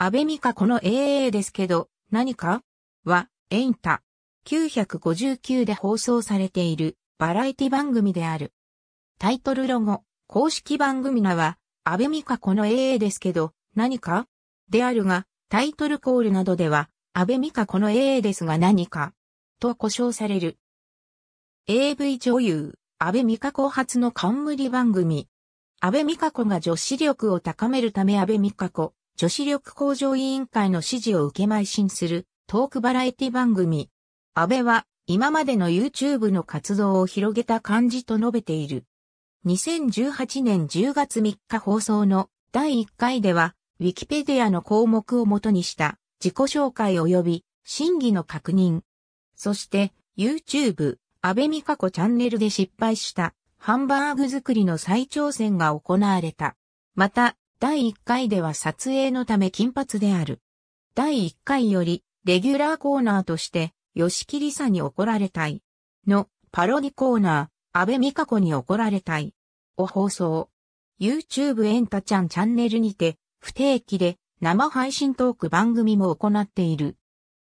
安倍美香この AA ですけど、何かは、エンタ。959で放送されている、バラエティ番組である。タイトルロゴ、公式番組名は、安倍美香この AA ですけど、何かであるが、タイトルコールなどでは、安倍美香この AA ですが何かと呼称される。AV 女優、安倍美香子発の冠番組。安倍美香子が女子力を高めるため安倍美香子、女子力向上委員会の指示を受け邁進するトークバラエティ番組。安倍は今までの YouTube の活動を広げた感じと述べている。2018年10月3日放送の第1回では、ウィキペディアの項目をもとにした自己紹介及び審議の確認。そして YouTube、安倍美香子チャンネルで失敗したハンバーグ作りの再挑戦が行われた。また、第1回では撮影のため金髪である。第1回より、レギュラーコーナーとして、吉木りさに怒られたい。の、パロディコーナー、安倍美香子に怒られたい。を放送。YouTube エンタちゃんチャンネルにて、不定期で生配信トーク番組も行っている。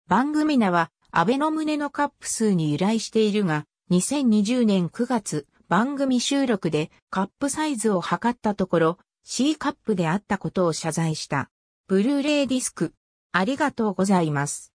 番組名は、安倍の胸のカップ数に由来しているが、2020年9月、番組収録でカップサイズを測ったところ、C カップであったことを謝罪した。ブルーレイディスク。ありがとうございます。